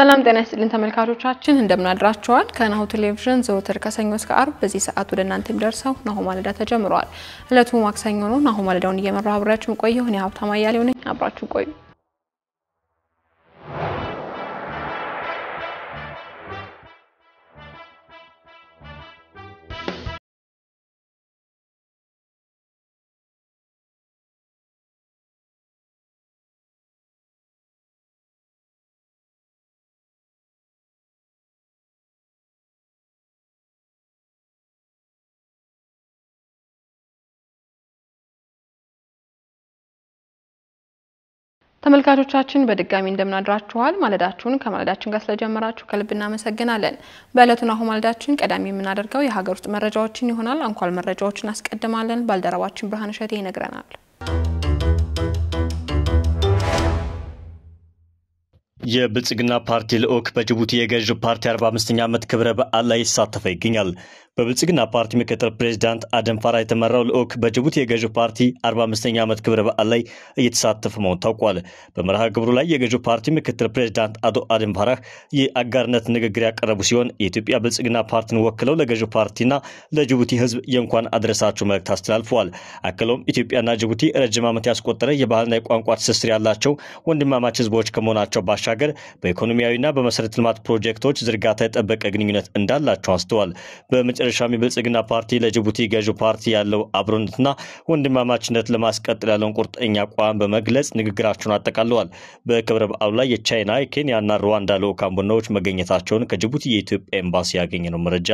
ሰላም ጤና ይስጥልን ተመልካቾቻችን፣ እንደምን አድራችኋል? ከናሁ ቴሌቪዥን ዘወትር ከሰኞ እስከ አርብ በዚህ ሰዓት ወደ እናንተ የሚደርሰው ናሁ ማለዳ ተጀምሯል። እለቱ ማክሰኞ ነው። ናሁ ማለዳውን እየመራ አብሬያችሁ ቆየሁ። እኔ ሀብታማ እያሌው ነኝ። አብራችሁ ቆዩ። ተመልካቾቻችን በድጋሚ እንደምናድራችኋል። ማለዳችሁን ከማለዳችን ጋር ስለጀመራችሁ ከልብ እናመሰግናለን። በእለቱን አሁን ማለዳችን ቀዳሚ የምናደርገው የሀገር ውስጥ መረጃዎችን ይሆናል። አንኳል መረጃዎችን አስቀድማለን። ባልደረባችን ብርሃን እሸቴ ይነግረናል። የብልጽግና ፓርቲ ልዑክ በጅቡቲ የገዥ ፓርቲ 45ኛ ዓመት ክብረ በዓል ላይ ይሳተፈ ይገኛል። በብልጽግና ፓርቲ ምክትል ፕሬዚዳንት አደም ፋራ የተመራው ልዑክ በጅቡቲ የገዢው ፓርቲ 45ኛ ዓመት ክብረ በዓል ላይ እየተሳተፈ መሆኑ ታውቋል። በመርሃ ግብሩ ላይ የገዢው ፓርቲ ምክትል ፕሬዚዳንት አቶ አደም ፋራ የአጋርነት ንግግር ያቀረቡ ሲሆን የኢትዮጵያ ብልጽግና ፓርቲን ወክለው ለገዢው ፓርቲና ለጅቡቲ ሕዝብ የእንኳን አድረሳቸው መልእክት አስተላልፈዋል። አክለውም ኢትዮጵያና ጅቡቲ ረጅም ዓመት ያስቆጠረ የባህልና የቋንቋ ትስስር ያላቸው ወንድማማች ሕዝቦች ከመሆናቸው ባሻገር በኢኮኖሚያዊና በመሰረተ ልማት ፕሮጀክቶች ዝርጋታ የጠበቀ ግንኙነት እንዳላቸው አስተዋል። በመጨረሻም የብልጽግና ፓርቲ ለጅቡቲ ገዢ ፓርቲ ያለው አብሮነትና ወንድማማችነት ለማስቀጠል ያለውን ቁርጠኛ አቋም በመግለጽ ንግግራቸውን አጠቃለዋል። በክብረ በዓሉ ላይ የቻይና የኬንያና ሩዋንዳ ልዑካን ቡድኖች መገኘታቸውን ከጅቡቲ የኢትዮጵያ ኤምባሲ ያገኘነው መረጃ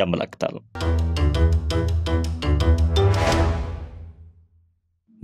ያመላክታል።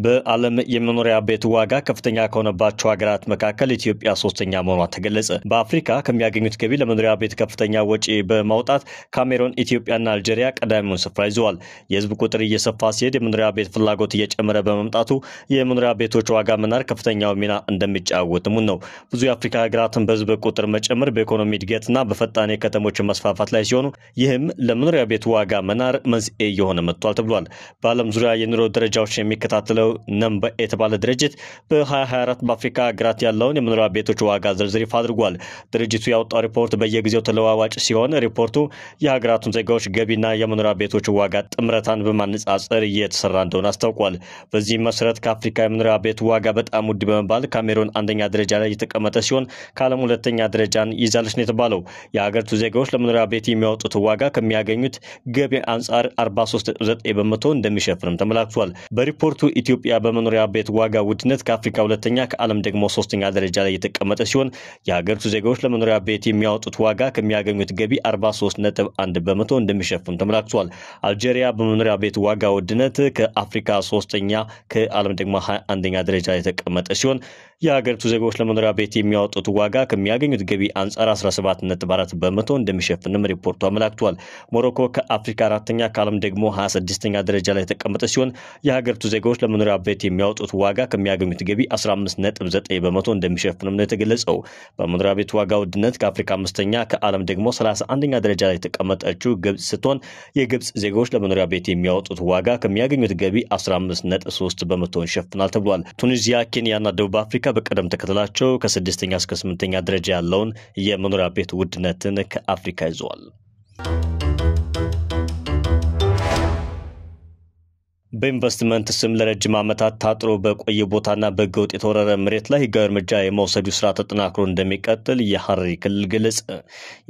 በዓለም የመኖሪያ ቤት ዋጋ ከፍተኛ ከሆነባቸው ሀገራት መካከል ኢትዮጵያ ሶስተኛ መሆኗ ተገለጸ። በአፍሪካ ከሚያገኙት ገቢ ለመኖሪያ ቤት ከፍተኛ ወጪ በማውጣት ካሜሮን፣ ኢትዮጵያና አልጄሪያ ቀዳሚውን ስፍራ ይዘዋል። የህዝብ ቁጥር እየሰፋ ሲሄድ የመኖሪያ ቤት ፍላጎት እየጨመረ በመምጣቱ የመኖሪያ ቤቶች ዋጋ መናር ከፍተኛው ሚና እንደሚጫወትም ነው። ብዙ የአፍሪካ ሀገራትን በህዝብ ቁጥር መጨመር በኢኮኖሚ እድገትና በፈጣን የከተሞች መስፋፋት ላይ ሲሆኑ ይህም ለመኖሪያ ቤት ዋጋ መናር መንስኤ እየሆነ መጥቷል ተብሏል። በዓለም ዙሪያ የኑሮ ደረጃዎች የሚከታተለው ያለው ነምበ የተባለ ድርጅት በ2024 በአፍሪካ ሀገራት ያለውን የመኖሪያ ቤቶች ዋጋ ዝርዝር ይፋ አድርጓል። ድርጅቱ ያወጣው ሪፖርት በየጊዜው ተለዋዋጭ ሲሆን ሪፖርቱ የሀገራቱን ዜጋዎች ገቢና የመኖሪያ ቤቶች ዋጋ ጥምረታን በማነጻጸር እየተሰራ እንደሆነ አስታውቋል። በዚህም መሰረት ከአፍሪካ የመኖሪያ ቤት ዋጋ በጣም ውድ በመባል ካሜሮን አንደኛ ደረጃ ላይ የተቀመጠ ሲሆን ከዓለም ሁለተኛ ደረጃን ይዛለች ነው የተባለው። የሀገሪቱ ዜጋዎች ለመኖሪያ ቤት የሚያወጡት ዋጋ ከሚያገኙት ገቢ አንጻር 43.9 በመቶ እንደሚሸፍንም ተመላክቷል። በሪፖርቱ ኢትዮ ኢትዮጵያ በመኖሪያ ቤት ዋጋ ውድነት ከአፍሪካ ሁለተኛ ከዓለም ደግሞ ሶስተኛ ደረጃ ላይ የተቀመጠ ሲሆን የሀገሪቱ ዜጋዎች ለመኖሪያ ቤት የሚያወጡት ዋጋ ከሚያገኙት ገቢ 43 ነጥብ 1 በመቶ እንደሚሸፍን ተመላክቷል። አልጄሪያ በመኖሪያ ቤት ዋጋ ውድነት ከአፍሪካ ሶስተኛ ከዓለም ደግሞ 21ኛ ደረጃ ላይ የተቀመጠ ሲሆን የሀገሪቱ ዜጋዎች ለመኖሪያ ቤት የሚያወጡት ዋጋ ከሚያገኙት ገቢ አንጻር 17 ነጥብ 4 በመቶ እንደሚሸፍንም ሪፖርቱ አመላክቷል። ሞሮኮ ከአፍሪካ አራተኛ ከዓለም ደግሞ 26ኛ ደረጃ ላይ የተቀመጠ ሲሆን የሀገሪቱ ዜጋዎች ለመኖ ለመኖሪያ ቤት የሚያወጡት ዋጋ ከሚያገኙት ገቢ 15.9 በመቶ እንደሚሸፍንም ነው የተገለጸው። በመኖሪያ ቤት ዋጋ ውድነት ከአፍሪካ አምስተኛ ከዓለም ደግሞ 31ኛ ደረጃ ላይ የተቀመጠችው ግብፅ ስትሆን የግብፅ ዜጎች ለመኖሪያ ቤት የሚያወጡት ዋጋ ከሚያገኙት ገቢ 15.3 በመቶ ይሸፍናል ተብሏል። ቱኒዚያ፣ ኬንያና ደቡብ አፍሪካ በቅደም ተከተላቸው ከስድስተኛ እስከ ስምንተኛ ደረጃ ያለውን የመኖሪያ ቤት ውድነትን ከአፍሪካ ይዘዋል። በኢንቨስትመንት ስም ለረጅም ዓመታት ታጥሮ በቆየ ቦታና በህገወጥ የተወረረ መሬት ላይ ህጋዊ እርምጃ የመውሰዱ ስራ ተጠናክሮ እንደሚቀጥል የሐረሪ ክልል ገለጸ።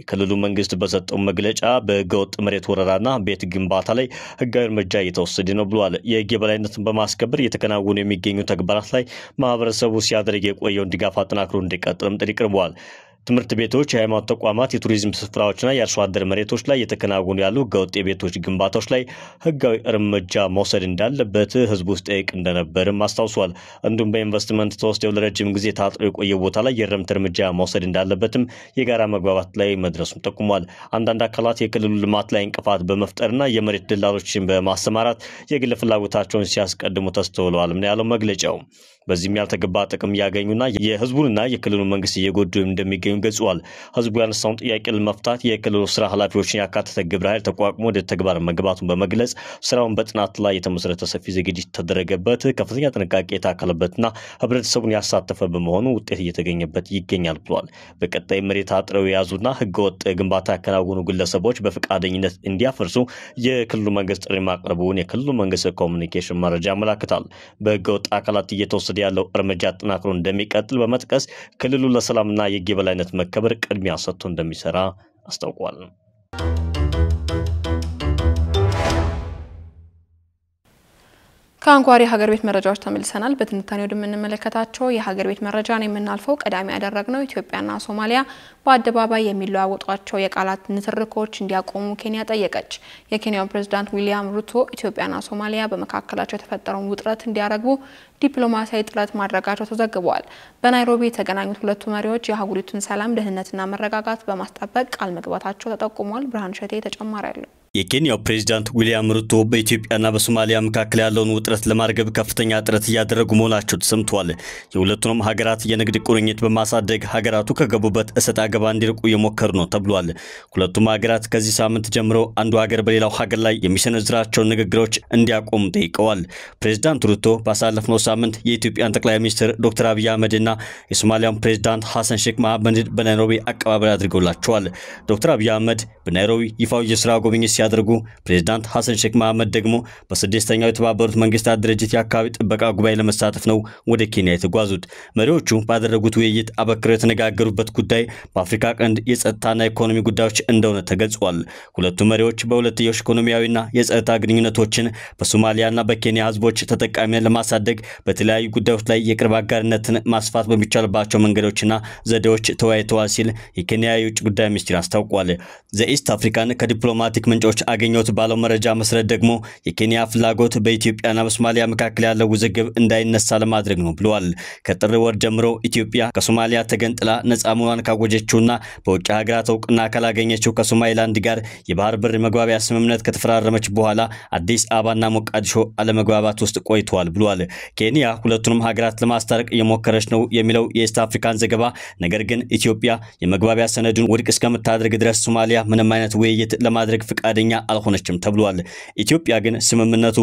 የክልሉ መንግስት በሰጠው መግለጫ በህገወጥ መሬት ወረራና ቤት ግንባታ ላይ ህጋዊ እርምጃ እየተወሰደ ነው ብሏል። የህግ የበላይነትን በማስከበር እየተከናወኑ የሚገኙ ተግባራት ላይ ማህበረሰቡ ሲያደርግ የቆየውን ድጋፍ አጠናክሮ እንዲቀጥልም ጥሪ ቀርቧል። ትምህርት ቤቶች፣ የሃይማኖት ተቋማት፣ የቱሪዝም ስፍራዎችና የአርሶ አደር መሬቶች ላይ የተከናወኑ ያሉ ህገወጥ የቤቶች ግንባታዎች ላይ ህጋዊ እርምጃ መውሰድ እንዳለበት ህዝቡ ሲጠይቅ እንደነበርም አስታውሷል። እንዲሁም በኢንቨስትመንት ተወስደው ለረጅም ጊዜ ታጥሮ የቆየ ቦታ ላይ የእርምት እርምጃ መውሰድ እንዳለበትም የጋራ መግባባት ላይ መድረሱም ጠቁሟል። አንዳንድ አካላት የክልሉ ልማት ላይ እንቅፋት በመፍጠርና የመሬት ደላሎችን በማሰማራት የግል ፍላጎታቸውን ሲያስቀድሙ ተስተውለዋልም ነው ያለው መግለጫው። በዚህም ያልተገባ ጥቅም እያገኙና የህዝቡንና የክልሉ መንግስት እየጎዱ እንደሚገኙ መሆኑን ገልጿል። ህዝቡ ያነሳውን ጥያቄ ለመፍታት የክልሉ ስራ ኃላፊዎችን ያካተተ ግብረ ኃይል ተቋቁሞ ወደ ተግባር መግባቱን በመግለጽ ስራውን በጥናት ላይ የተመሰረተ ሰፊ ዝግጅት የተደረገበት ከፍተኛ ጥንቃቄ የታከለበትና ህብረተሰቡን ያሳተፈ በመሆኑ ውጤት እየተገኘበት ይገኛል ብሏል። በቀጣይ መሬት አጥረው የያዙና ህገወጥ ግንባታ ያከናወኑ ግለሰቦች በፈቃደኝነት እንዲያፈርሱ የክልሉ መንግስት ጥሪ ማቅረቡን የክልሉ መንግስት ኮሚኒኬሽን መረጃ ያመላክታል። በህገወጥ አካላት እየተወሰደ ያለው እርምጃ ጠናክሮ እንደሚቀጥል በመጥቀስ ክልሉ ለሰላምና የህግ የበላይነት መከበር ቅድሚያ ሰጥቶ እንደሚሰራ አስታውቋል። ከአንኳር የሀገር ቤት መረጃዎች ተመልሰናል። በትንታኔ ወደ የሀገር ቤት ነው የምናልፈው ቀዳሚ ያደረግነው ኢትዮጵያና ሶማሊያ በአደባባይ የሚለዋወጧቸው የቃላት ንትርኮች እንዲያቆሙ ኬንያ ጠየቀች። የኬንያው ፕሬዝዳንት ዊሊያም ሩቶ ኢትዮጵያና ሶማሊያ በመካከላቸው የተፈጠረውን ውጥረት እንዲያረግቡ ዲፕሎማሲያዊ ጥረት ማድረጋቸው ተዘግበዋል። በናይሮቢ የተገናኙት ሁለቱ መሪዎች የአህጉሪቱን ሰላም፣ ደህንነትና መረጋጋት በማስጠበቅ ቃል መግባታቸው ተጠቁሟል። ብርሃን ሸቴ ተጨማሪ አለው። የኬንያው ፕሬዚዳንት ዊልያም ሩቶ በኢትዮጵያና በሶማሊያ መካከል ያለውን ውጥረት ለማርገብ ከፍተኛ ጥረት እያደረጉ መሆናቸው ተሰምቷል። የሁለቱንም ሀገራት የንግድ ቁርኝት በማሳደግ ሀገራቱ ከገቡበት እሰጥ አገባ እንዲርቁ የሞከሩ ነው ተብሏል። ሁለቱም ሀገራት ከዚህ ሳምንት ጀምሮ አንዱ ሀገር በሌላው ሀገር ላይ የሚሰነዝራቸውን ንግግሮች እንዲያቆሙ ጠይቀዋል። ፕሬዚዳንት ሩቶ ባሳለፍነው ሳምንት የኢትዮጵያን ጠቅላይ ሚኒስትር ዶክተር አብይ አህመድና የሶማሊያን ፕሬዚዳንት ሐሰን ሼክ መሐመድ በናይሮቢ አቀባበል አድርገውላቸዋል። ዶክተር አብይ አህመድ በናይሮቢ ይፋው የስራ ጉብኝት ሲያደርጉ ፕሬዚዳንት ሐሰን ሼክ መሐመድ ደግሞ በስድስተኛው የተባበሩት መንግስታት ድርጅት የአካባቢ ጥበቃ ጉባኤ ለመሳተፍ ነው ወደ ኬንያ የተጓዙት። መሪዎቹ ባደረጉት ውይይት አበክረው የተነጋገሩበት ጉዳይ በአፍሪካ ቀንድ የጸጥታና ኢኮኖሚ ጉዳዮች እንደሆነ ተገልጿል። ሁለቱ መሪዎች በሁለትዮሽ ኢኮኖሚያዊና የጸጥታ ግንኙነቶችን በሶማሊያና በኬንያ ህዝቦች ተጠቃሚን ለማሳደግ በተለያዩ ጉዳዮች ላይ የቅርብ አጋርነትን ማስፋት በሚቻልባቸው መንገዶችና ዘዴዎች ተወያይተዋል ሲል የኬንያ የውጭ ጉዳይ ሚኒስቴር አስታውቋል። ዘኢስት አፍሪካን ከዲፕሎማቲክ ምንጮ ምንጮች አገኘሁት ባለው መረጃ መሰረት ደግሞ የኬንያ ፍላጎት በኢትዮጵያና በሶማሊያ መካከል ያለው ውዝግብ እንዳይነሳ ለማድረግ ነው ብለዋል። ከጥር ወር ጀምሮ ኢትዮጵያ ከሶማሊያ ተገንጥላ ነጻ መሆኗን ካወጀችውና በውጭ ሀገራት እውቅና ካላገኘችው ከሶማሊላንድ ጋር የባህር በር መግባቢያ ስምምነት ከተፈራረመች በኋላ አዲስ አበባና ሞቃዲሾ አለመግባባት ውስጥ ቆይተዋል ብለዋል። ኬንያ ሁለቱንም ሀገራት ለማስታረቅ እየሞከረች ነው የሚለው የኢስት አፍሪካን ዘገባ፣ ነገር ግን ኢትዮጵያ የመግባቢያ ሰነዱን ውድቅ እስከምታደርግ ድረስ ሶማሊያ ምንም አይነት ውይይት ለማድረግ ፍቃድ ፈቃደኛ አልሆነችም ተብሏል። ኢትዮጵያ ግን ስምምነቱ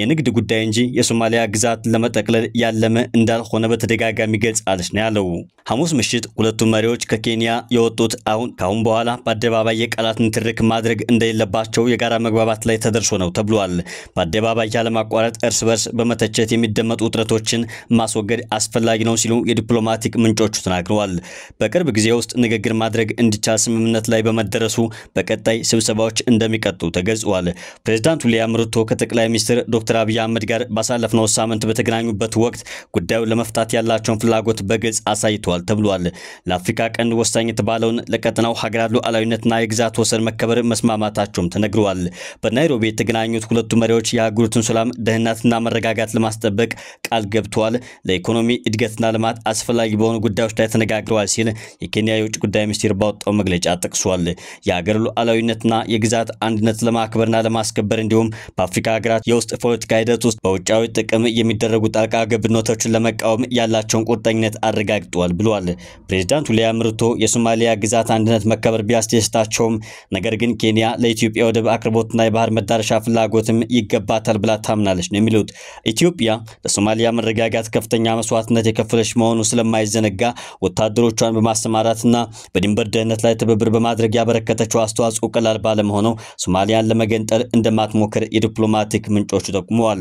የንግድ ጉዳይ እንጂ የሶማሊያ ግዛት ለመጠቅለል ያለመ እንዳልሆነ በተደጋጋሚ ገልጻለች ነው ያለው። ሐሙስ ምሽት ሁለቱ መሪዎች ከኬንያ የወጡት አሁን ከአሁን በኋላ በአደባባይ የቃላት ንትርክ ማድረግ እንደሌለባቸው የጋራ መግባባት ላይ ተደርሶ ነው ተብሏል። በአደባባይ ያለማቋረጥ እርስ በርስ በመተቸት የሚደመጡ ውጥረቶችን ማስወገድ አስፈላጊ ነው ሲሉ የዲፕሎማቲክ ምንጮቹ ተናግረዋል። በቅርብ ጊዜ ውስጥ ንግግር ማድረግ እንዲቻል ስምምነት ላይ በመደረሱ በቀጣይ ስብሰባዎች እንደሚቀጡ ተገልጿል። ፕሬዚዳንቱ ሊያም ሩቶ ከጠቅላይ ሚኒስትር ከዶክተር አብይ አህመድ ጋር ባሳለፍነው ሳምንት በተገናኙበት ወቅት ጉዳዩን ለመፍታት ያላቸውን ፍላጎት በግልጽ አሳይተዋል ተብሏል። ለአፍሪካ ቀንድ ወሳኝ የተባለውን ለቀጠናው ሀገራት ሉዓላዊነትና የግዛት ወሰን መከበር መስማማታቸውም ተነግረዋል። በናይሮቢ የተገናኙት ሁለቱ መሪዎች የአህጉሪቱን ሰላም፣ ደህንነትና መረጋጋት ለማስጠበቅ ቃል ገብተዋል። ለኢኮኖሚ እድገትና ልማት አስፈላጊ በሆኑ ጉዳዮች ላይ ተነጋግረዋል ሲል የኬንያ የውጭ ጉዳይ ሚኒስቴር ባወጣው መግለጫ ጠቅሷል። የሀገር ሉዓላዊነትና የግዛት አንድነት ለማክበርና ለማስከበር እንዲሁም በአፍሪካ ሀገራት የውስጥ የፖለቲካ ሂደት ውስጥ በውጫዊ ጥቅም የሚደረጉ ጣልቃ ገብነቶችን ለመቃወም ያላቸውን ቁርጠኝነት አረጋግጠዋል ብሏል። ፕሬዚዳንቱ ሊያም ሩቶ የሶማሊያ ግዛት አንድነት መከበር ቢያስደስታቸውም ነገር ግን ኬንያ ለኢትዮጵያ ወደብ አቅርቦትና የባህር መዳረሻ ፍላጎትም ይገባታል ብላ ታምናለች ነው የሚሉት። ኢትዮጵያ ለሶማሊያ መረጋጋት ከፍተኛ መስዋዕትነት የከፈለች መሆኑ ስለማይዘነጋ ወታደሮቿን በማሰማራትና በድንበር ደህንነት ላይ ትብብር በማድረግ ያበረከተችው አስተዋጽኦ ቀላል ባለመሆኑ ሶማሊያን ለመገንጠል እንደማትሞክር የዲፕሎማቲክ ምንጮቹ ጠቁመዋል።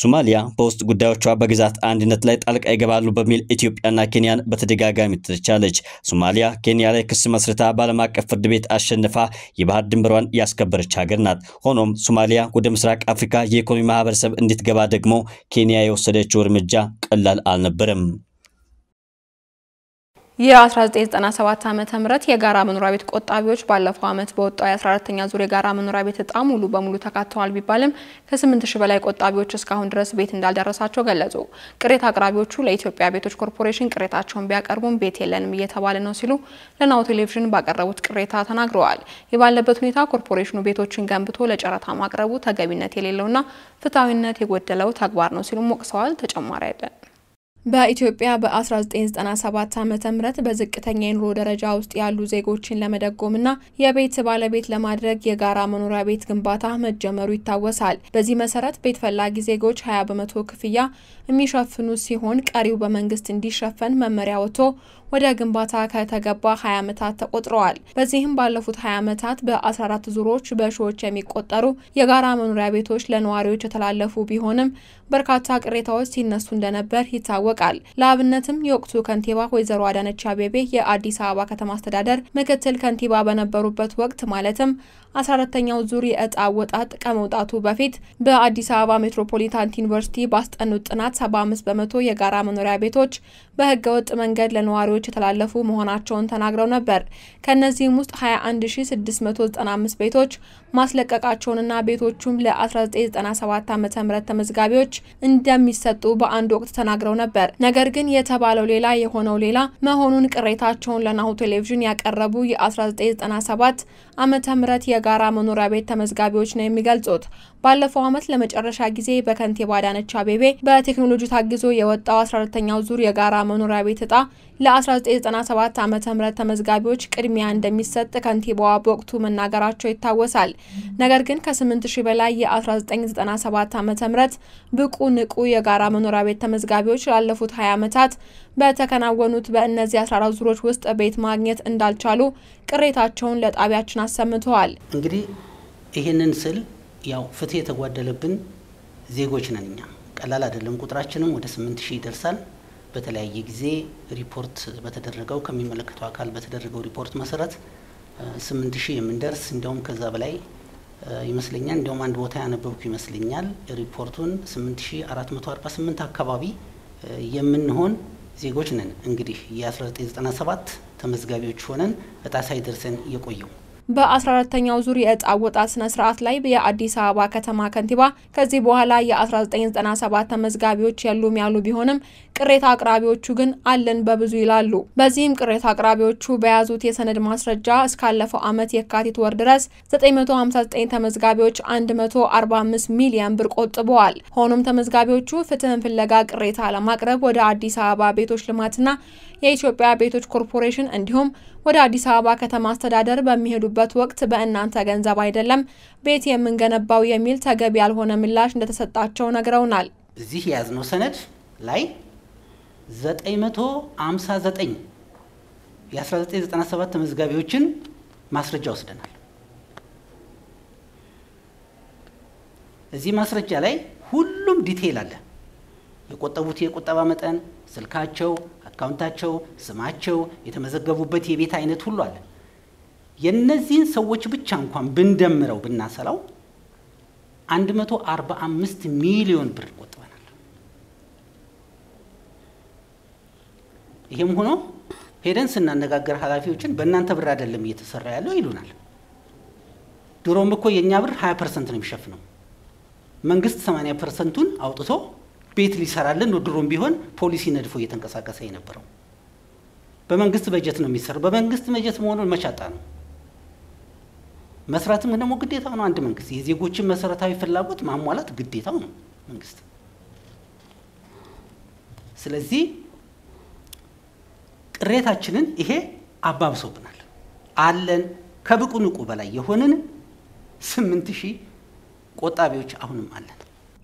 ሶማሊያ በውስጥ ጉዳዮቿ በግዛት አንድነት ላይ ጣልቃ ይገባሉ በሚል ኢትዮጵያና ኬንያን በተደጋጋሚ ትተቻለች። ሶማሊያ ኬንያ ላይ ክስ መስርታ በዓለም አቀፍ ፍርድ ቤት አሸንፋ የባህር ድንበሯን ያስከበረች ሀገር ናት። ሆኖም ሶማሊያ ወደ ምስራቅ አፍሪካ የኢኮኖሚ ማህበረሰብ እንድትገባ ደግሞ ኬንያ የወሰደችው እርምጃ ቀላል አልነበረም። የ1997 ዓ.ም የጋራ መኖሪያ ቤት ቆጣቢዎች ባለፈው ዓመት በወጣው የ14ኛ ዙር የጋራ መኖሪያ ቤት እጣ ሙሉ በሙሉ ተካተዋል ቢባልም ከ8 በላይ ቆጣቢዎች እስካሁን ድረስ ቤት እንዳልደረሳቸው ገለጹ። ቅሬታ አቅራቢዎቹ ለኢትዮጵያ ቤቶች ኮርፖሬሽን ቅሬታቸውን ቢያቀርቡም ቤት የለንም እየተባለ ነው ሲሉ ለናሁ ቴሌቪዥን ባቀረቡት ቅሬታ ተናግረዋል። ይህ ባለበት ሁኔታ ኮርፖሬሽኑ ቤቶችን ገንብቶ ለጨረታ ማቅረቡ ተገቢነት የሌለውና ፍትሐዊነት የጎደለው ተግባር ነው ሲሉም ወቅሰዋል። ተጨማሪ አይደለም በኢትዮጵያ በ1997 ዓ ም በዝቅተኛ የኑሮ ደረጃ ውስጥ ያሉ ዜጎችን ለመደጎምና የቤት ባለቤት ለማድረግ የጋራ መኖሪያ ቤት ግንባታ መጀመሩ ይታወሳል። በዚህ መሰረት ቤት ፈላጊ ዜጎች 20 በመቶ ክፍያ የሚሸፍኑ ሲሆን ቀሪው በመንግስት እንዲሸፈን መመሪያ ወጥቶ ወደ ግንባታ ከተገባ 20 ዓመታት ተቆጥረዋል። በዚህም ባለፉት 20 ዓመታት በ14 ዙሮች በሺዎች የሚቆጠሩ የጋራ መኖሪያ ቤቶች ለነዋሪዎች የተላለፉ ቢሆንም በርካታ ቅሬታዎች ሲነሱ እንደነበር ይታወቃል። ለአብነትም የወቅቱ ከንቲባ ወይዘሮ አዳነች አቤቤ የአዲስ አበባ ከተማ አስተዳደር ምክትል ከንቲባ በነበሩበት ወቅት ማለትም 14ተኛው ዙር የእጣ ወጣት ከመውጣቱ በፊት በአዲስ አበባ ሜትሮፖሊታን ዩኒቨርሲቲ ባስጠኑት ጥናት 75 በመቶ የጋራ መኖሪያ ቤቶች በህገወጥ መንገድ ለነዋሪዎች ውሳኔዎች የተላለፉ መሆናቸውን ተናግረው ነበር። ከእነዚህም ውስጥ 21695 ቤቶች ማስለቀቃቸውንና ቤቶቹም ለ1997 ዓ ም ተመዝጋቢዎች እንደሚሰጡ በአንድ ወቅት ተናግረው ነበር። ነገር ግን የተባለው ሌላ የሆነው ሌላ መሆኑን ቅሬታቸውን ለናሁ ቴሌቪዥን ያቀረቡ የ1997 ዓመተ ምህረት የጋራ መኖሪያ ቤት ተመዝጋቢዎች ነው የሚገልጹት። ባለፈው ዓመት ለመጨረሻ ጊዜ በከንቲባ አዳነች አቤቤ በቴክኖሎጂ ታግዞ የወጣው 12ኛው ዙር የጋራ መኖሪያ ቤት እጣ ለ1997 ዓ ም ተመዝጋቢዎች ቅድሚያ እንደሚሰጥ ከንቲባዋ በወቅቱ መናገራቸው ይታወሳል። ነገር ግን ከ8000 በላይ የ1997 ዓ ም ብቁ ንቁ የጋራ መኖሪያ ቤት ተመዝጋቢዎች ላለፉት 20 ዓመታት በተከናወኑት በእነዚህ 14 ዙሮች ውስጥ ቤት ማግኘት እንዳልቻሉ ቅሬታቸውን ለጣቢያችን አሰምተዋል። እንግዲህ ይህንን ስል ያው ፍትህ የተጓደለብን ዜጎች ነን እኛ። ቀላል አይደለም። ቁጥራችንም ወደ 8 ሺህ ይደርሳል። በተለያየ ጊዜ ሪፖርት በተደረገው ከሚመለከተው አካል በተደረገው ሪፖርት መሰረት ስምንት ሺህ የምንደርስ እንዲያውም ከዛ በላይ ይመስለኛል። እንዲያውም አንድ ቦታ ያነበብኩ ይመስለኛል ሪፖርቱን 8448 አካባቢ የምንሆን ዜጎች ነን እንግዲህ የ1997 ተመዝጋቢዎች ሆነን እጣ ሳይደርሰን የቆየው በ14ተኛው ዙር የዕጣ አወጣት ስነ ስርዓት ላይ የአዲስ አበባ ከተማ ከንቲባ ከዚህ በኋላ የ1997 ተመዝጋቢዎች የሉም ያሉ ቢሆንም ቅሬታ አቅራቢዎቹ ግን አለን በብዙ ይላሉ። በዚህም ቅሬታ አቅራቢዎቹ በያዙት የሰነድ ማስረጃ እስካለፈው ዓመት የካቲት ወር ድረስ 959 ተመዝጋቢዎች 145 ሚሊዮን ብር ቆጥበዋል። ሆኖም ተመዝጋቢዎቹ ፍትህን ፍለጋ ቅሬታ ለማቅረብ ወደ አዲስ አበባ ቤቶች ልማትና የኢትዮጵያ ቤቶች ኮርፖሬሽን እንዲሁም ወደ አዲስ አበባ ከተማ አስተዳደር በሚሄዱበት ወቅት በእናንተ ገንዘብ አይደለም ቤት የምንገነባው የሚል ተገቢ ያልሆነ ምላሽ እንደተሰጣቸው ነግረውናል። እዚህ የያዝነው ሰነድ ላይ 959 የ1997 ተመዝጋቢዎችን ማስረጃ ወስደናል። እዚህ ማስረጃ ላይ ሁሉም ዲቴይል አለ። የቆጠቡት የቁጠባ መጠን፣ ስልካቸው፣ አካውንታቸው፣ ስማቸው፣ የተመዘገቡበት የቤት አይነት ሁሉ አለ። የነዚህን ሰዎች ብቻ እንኳን ብንደምረው ብናሰላው 145 ሚሊዮን ብር ቆጥበናል። ይህም ሆኖ ሄደን ስናነጋገር ኃላፊዎችን በእናንተ ብር አይደለም እየተሰራ ያለው ይሉናል። ድሮም እኮ የእኛ ብር 20 ፐርሰንት ነው የሚሸፍነው። መንግስት 80 ፐርሰንቱን አውጥቶ ቤት ሊሰራልን ነው። ድሮም ቢሆን ፖሊሲ ነድፎ እየተንቀሳቀሰ የነበረው በመንግስት በጀት ነው የሚሰራው። በመንግስት በጀት መሆኑን መቻጣ ነው መስራትም ደግሞ ግዴታው ነው። አንድ መንግስት የዜጎችን መሰረታዊ ፍላጎት ማሟላት ግዴታው ነው መንግስት። ስለዚህ ቅሬታችንን ይሄ አባብሶብናል። አለን ከብቁ ንቁ በላይ የሆንን ስምንት ሺህ ቆጣቢዎች አሁንም አለን።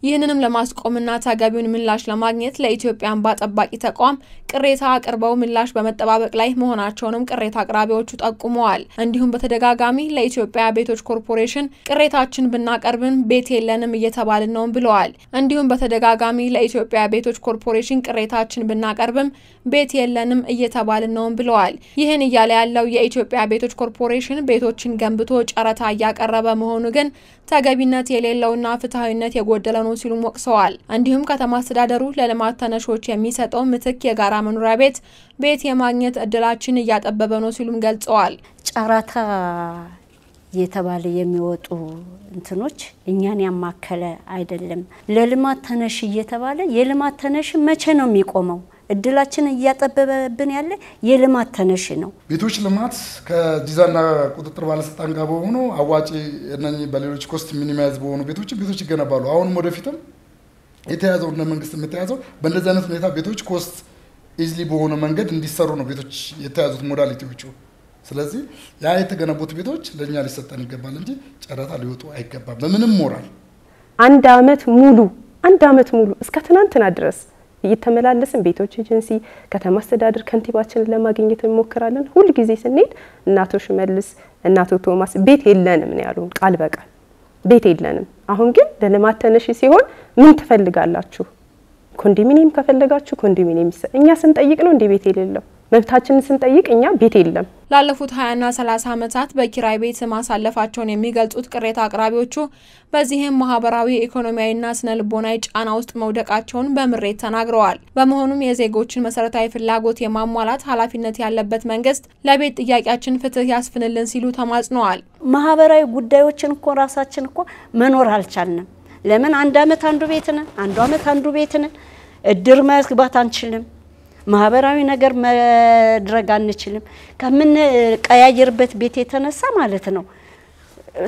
ይህንንም ለማስቆምና ተገቢውን ምላሽ ለማግኘት ለኢትዮጵያ እንባ ጠባቂ ተቋም ቅሬታ አቅርበው ምላሽ በመጠባበቅ ላይ መሆናቸውንም ቅሬታ አቅራቢዎቹ ጠቁመዋል። እንዲሁም በተደጋጋሚ ለኢትዮጵያ ቤቶች ኮርፖሬሽን ቅሬታችን ብናቀርብን ቤት የለንም እየተባልን ነውም ብለዋል። እንዲሁም በተደጋጋሚ ለኢትዮጵያ ቤቶች ኮርፖሬሽን ቅሬታችን ብናቀርብም ቤት የለንም እየተባልን ነውም ብለዋል። ይህን እያለ ያለው የኢትዮጵያ ቤቶች ኮርፖሬሽን ቤቶችን ገንብቶ ጨረታ እያቀረበ መሆኑ ግን ተገቢነት የሌለውና ፍትሐዊነት የጎደለ ነው ሲሉም ወቅሰዋል። እንዲሁም ከተማ አስተዳደሩ ለልማት ተነሾች የሚሰጠው ምትክ የጋራ መኖሪያ ቤት ቤት የማግኘት እድላችን እያጠበበ ነው ሲሉም ገልጸዋል። ጨረታ የተባለ የሚወጡ እንትኖች እኛን ያማከለ አይደለም። ለልማት ተነሽ እየተባለ የልማት ተነሽ መቼ ነው የሚቆመው? እድላችን እያጠበበብን ያለ የልማት ተነሽ ነው። ቤቶች ልማት ከዲዛይንና ቁጥጥር ባለስልጣን ጋር በሆኑ አዋጪ እነኚህ በሌሎች ኮስት ሚኒማይዝ በሆኑ ቤቶች ቤቶች ይገነባሉ። አሁንም ወደፊትም የተያዘው እንደ መንግስት የምተያዘው በእንደዚህ አይነት ሁኔታ ቤቶች ኮስት ኢዝሊ በሆነ መንገድ እንዲሰሩ ነው ቤቶች የተያዙት ሞዳሊቲዎቹ። ስለዚህ ያ የተገነቡት ቤቶች ለእኛ ሊሰጠን ይገባል እንጂ ጨረታ ሊወጡ አይገባም በምንም ሞራል። አንድ አመት ሙሉ አንድ አመት ሙሉ እስከ ትናንትና ድረስ እየተመላለስን ቤቶች ኤጀንሲ፣ ከተማ አስተዳደር ከንቲባችንን ለማግኘት እንሞክራለን። ሁል ጊዜ ስንሄድ እናቶ ሽመልስ፣ እናቶ ቶማስ ቤት የለንም ነው ያሉን ቃል በቃል ቤት የለንም። አሁን ግን ለልማት ተነሺ ሲሆን ምን ትፈልጋላችሁ ኮንዶሚኒየም ከፈለጋችሁ ኮንዶሚኒየም ይሰጥ። እኛ ስንጠይቅ ነው እንዲህ ቤት የሌለው? መብታችንን ስንጠይቅ እኛ ቤት የለም። ላለፉት 20ና 30 ዓመታት በኪራይ ቤት ማሳለፋቸውን የሚገልጹት ቅሬታ አቅራቢዎቹ በዚህም ማህበራዊ፣ ኢኮኖሚያዊና ስነ ልቦናዊ ጫና ውስጥ መውደቃቸውን በምሬት ተናግረዋል። በመሆኑም የዜጎችን መሰረታዊ ፍላጎት የማሟላት ኃላፊነት ያለበት መንግስት ለቤት ጥያቄያችን ፍትህ ያስፍንልን ሲሉ ተማጽነዋል። ማህበራዊ ጉዳዮችን እኮ ራሳችን እኮ መኖር አልቻልንም ለምን አንድ አመት አንዱ ቤት ነን፣ አንዱ አመት አንዱ ቤት ነን። እድር መግባት አንችልም። ማህበራዊ ነገር መድረግ አንችልም። ከምንቀያየርበት ቤት የተነሳ ማለት ነው።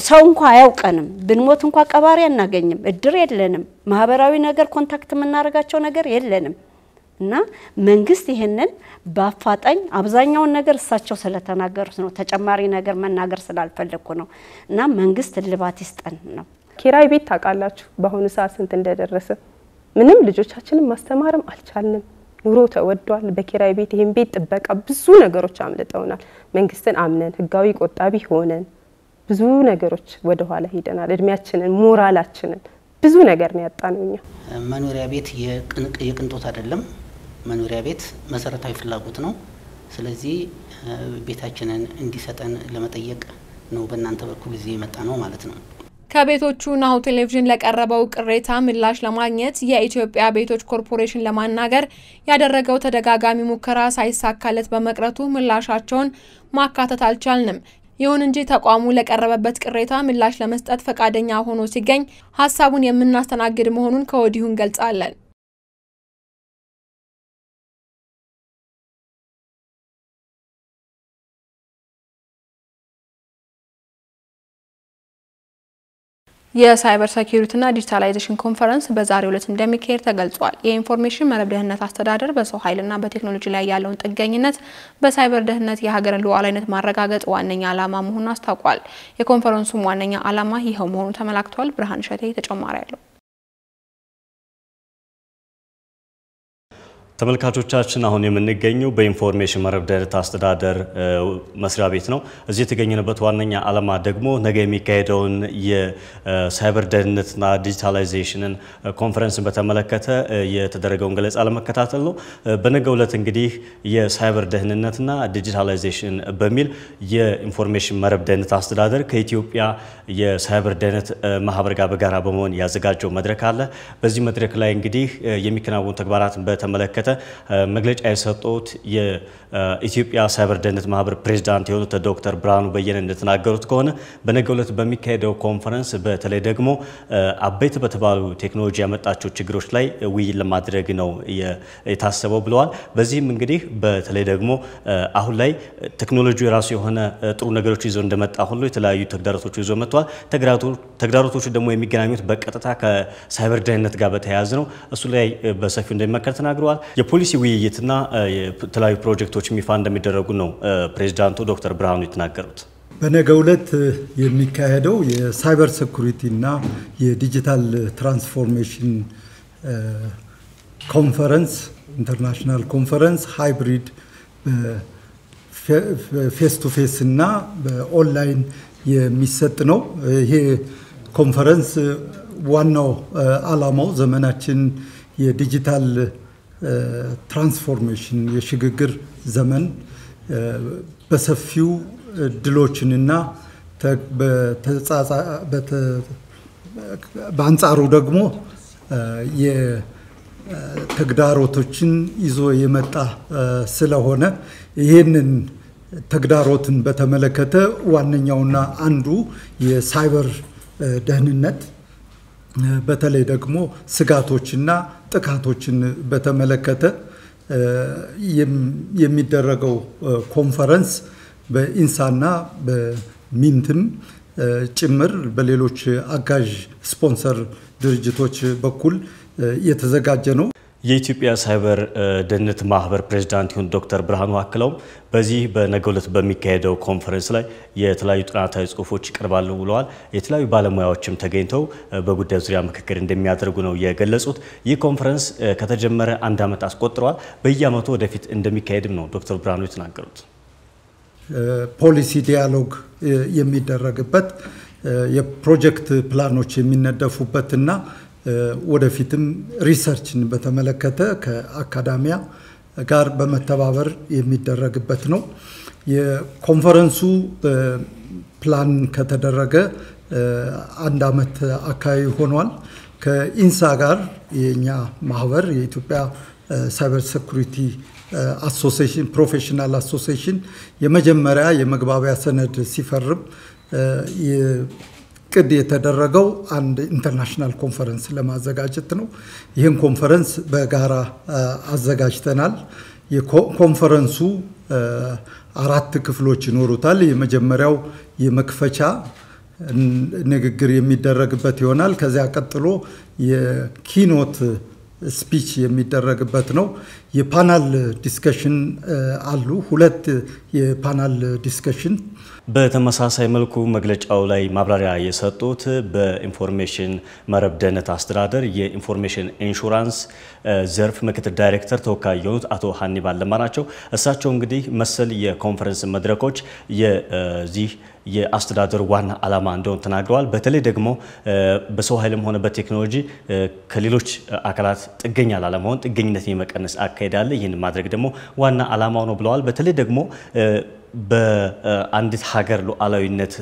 ሰው እንኳ አያውቀንም። ብንሞት እንኳ ቀባሪ አናገኝም። እድር የለንም። ማህበራዊ ነገር ኮንታክት የምናደርጋቸው ነገር የለንም። እና መንግስት ይህንን በአፋጣኝ አብዛኛውን ነገር እሳቸው ስለተናገሩት ነው። ተጨማሪ ነገር መናገር ስላልፈለግኩ ነው። እና መንግስት እልባት ይስጠን ነው። ኪራይ ቤት ታውቃላችሁ በአሁኑ ሰዓት ስንት እንደደረሰ። ምንም ልጆቻችንን ማስተማርም አልቻልንም። ኑሮ ተወዷል። በኪራይ ቤት ይህን ቤት ጥበቃ ብዙ ነገሮች አምልጠውናል። መንግስትን አምነን ህጋዊ ቆጣቢ ሆነን ብዙ ነገሮች ወደኋላ ሄደናል እድሜያችንን፣ ሞራላችንን ብዙ ነገር ነው ያጣነው እኛ። መኖሪያ ቤት የቅንጦት አይደለም። መኖሪያ ቤት መሰረታዊ ፍላጎት ነው። ስለዚህ ቤታችንን እንዲሰጠን ለመጠየቅ ነው በእናንተ በኩል ጊዜ የመጣ ነው ማለት ነው። ከቤቶቹና ቴሌቪዥን ለቀረበው ቅሬታ ምላሽ ለማግኘት የኢትዮጵያ ቤቶች ኮርፖሬሽን ለማናገር ያደረገው ተደጋጋሚ ሙከራ ሳይሳካለት በመቅረቱ ምላሻቸውን ማካተት አልቻልንም። ይሁን እንጂ ተቋሙ ለቀረበበት ቅሬታ ምላሽ ለመስጠት ፈቃደኛ ሆኖ ሲገኝ ሀሳቡን የምናስተናግድ መሆኑን ከወዲሁ እንገልጻለን። የሳይበር ሴኪሪቲና ዲጂታላይዜሽን ኮንፈረንስ በዛሬው ዕለት እንደሚካሄድ ተገልጿል። የኢንፎርሜሽን መረብ ደህንነት አስተዳደር በሰው ኃይልና በቴክኖሎጂ ላይ ያለውን ጥገኝነት በሳይበር ደህንነት የሀገርን ሉዓላዊነት ማረጋገጥ ዋነኛ ዓላማ መሆኑን አስታውቋል። የኮንፈረንሱም ዋነኛ ዓላማ ይኸው መሆኑ ተመላክቷል። ብርሃን ሸቴ ተጨማሪ አለው። ተመልካቾቻችን አሁን የምንገኘው በኢንፎርሜሽን መረብ ደህንነት አስተዳደር መስሪያ ቤት ነው። እዚህ የተገኘንበት ዋነኛ ዓላማ ደግሞ ነገ የሚካሄደውን የሳይበር ደህንነትና ዲጂታላይዜሽንን ኮንፈረንስን በተመለከተ የተደረገውን ገለጻ ለመከታተል ነው። በነገው ዕለት እንግዲህ የሳይበር ደህንነትና ዲጂታላይዜሽን በሚል የኢንፎርሜሽን መረብ ደህንነት አስተዳደር ከኢትዮጵያ የሳይበር ደህንነት ማህበር ጋር በጋራ በመሆን ያዘጋጀው መድረክ አለ። በዚህ መድረክ ላይ እንግዲህ የሚከናወኑ ተግባራትን በተመለከተ መግለጫ የሰጡት የኢትዮጵያ ሳይበር ደህንነት ማህበር ፕሬዚዳንት የሆኑት ዶክተር ብርሃኑ በየነ እንደተናገሩት ከሆነ በነገው ዕለት በሚካሄደው ኮንፈረንስ በተለይ ደግሞ አበይት በተባሉ ቴክኖሎጂ ያመጣቸው ችግሮች ላይ ውይይት ለማድረግ ነው የታሰበው ብለዋል። በዚህም እንግዲህ በተለይ ደግሞ አሁን ላይ ቴክኖሎጂ የራሱ የሆነ ጥሩ ነገሮች ይዞ እንደመጣ ሁሉ የተለያዩ ተግዳሮቶች ይዞ መጥተዋል። ተግዳሮቶቹ ደግሞ የሚገናኙት በቀጥታ ከሳይበር ደህንነት ጋር በተያያዘ ነው። እሱ ላይ በሰፊው እንደሚመከር ተናግረዋል። የፖሊሲ ውይይትና የተለያዩ ፕሮጀክቶች ይፋ እንደሚደረጉ ነው ፕሬዚዳንቱ ዶክተር ብርሃኑ የተናገሩት። በነገ ዕለት የሚካሄደው የሳይበር ሴኩሪቲ እና የዲጂታል ትራንስፎርሜሽን ኮንፈረንስ ኢንተርናሽናል ኮንፈረንስ ሃይብሪድ ፌስ ቱ ፌስ እና በኦንላይን የሚሰጥ ነው። ይሄ ኮንፈረንስ ዋናው አላማው ዘመናችን የዲጂታል ትራንስፎርሜሽን የሽግግር ዘመን በሰፊው ድሎችንና በአንጻሩ ደግሞ የተግዳሮቶችን ይዞ የመጣ ስለሆነ ይህንን ተግዳሮትን በተመለከተ ዋነኛውና አንዱ የሳይበር ደህንነት በተለይ ደግሞ ስጋቶችና ጥቃቶችን በተመለከተ የሚደረገው ኮንፈረንስ በኢንሳና በሚንትም ጭምር በሌሎች አጋዥ ስፖንሰር ድርጅቶች በኩል የተዘጋጀ ነው። የኢትዮጵያ ሳይበር ደህንነት ማህበር ፕሬዚዳንት ይሁን ዶክተር ብርሃኑ አክለውም በዚህ በነገ ዕለት በሚካሄደው ኮንፈረንስ ላይ የተለያዩ ጥናታዊ ጽሁፎች ይቀርባሉ ብለዋል። የተለያዩ ባለሙያዎችም ተገኝተው በጉዳዩ ዙሪያ ምክክር እንደሚያደርጉ ነው የገለጹት። ይህ ኮንፈረንስ ከተጀመረ አንድ ዓመት አስቆጥረዋል። በየዓመቱ ወደፊት እንደሚካሄድም ነው ዶክተር ብርሃኑ የተናገሩት። ፖሊሲ ዲያሎግ የሚደረግበት የፕሮጀክት ፕላኖች የሚነደፉበትና ወደፊትም ሪሰርችን በተመለከተ ከአካዳሚያ ጋር በመተባበር የሚደረግበት ነው። የኮንፈረንሱ ፕላን ከተደረገ አንድ አመት አካባቢ ሆኗል። ከኢንሳ ጋር የኛ ማህበር የኢትዮጵያ ሳይበር ሴኩሪቲ አሶሴሽን ፕሮፌሽናል አሶሲሽን የመጀመሪያ የመግባቢያ ሰነድ ሲፈርም ቅድ የተደረገው አንድ ኢንተርናሽናል ኮንፈረንስ ለማዘጋጀት ነው። ይህን ኮንፈረንስ በጋራ አዘጋጅተናል። የኮንፈረንሱ አራት ክፍሎች ይኖሩታል። የመጀመሪያው የመክፈቻ ንግግር የሚደረግበት ይሆናል። ከዚያ ቀጥሎ የኪኖት ስፒች የሚደረግበት ነው። የፓናል ዲስከሽን አሉ። ሁለት የፓናል ዲስከሽን በተመሳሳይ መልኩ መግለጫው ላይ ማብራሪያ የሰጡት በኢንፎርሜሽን መረብ ደህንነት አስተዳደር የኢንፎርሜሽን ኢንሹራንስ ዘርፍ ምክትል ዳይሬክተር ተወካይ የሆኑት አቶ ሀኒባል ለማ ናቸው። እሳቸው እንግዲህ መሰል የኮንፈረንስ መድረኮች የዚህ የአስተዳደር ዋና ዓላማ እንደሆን ተናግረዋል። በተለይ ደግሞ በሰው ኃይልም ሆነ በቴክኖሎጂ ከሌሎች አካላት ጥገኛ ላለመሆን ጥገኝነትን የመቀነስ አካሄዳለ ይህን ማድረግ ደግሞ ዋና ዓላማው ነው ብለዋል። በተለይ ደግሞ በአንዲት ሀገር ሉዓላዊነት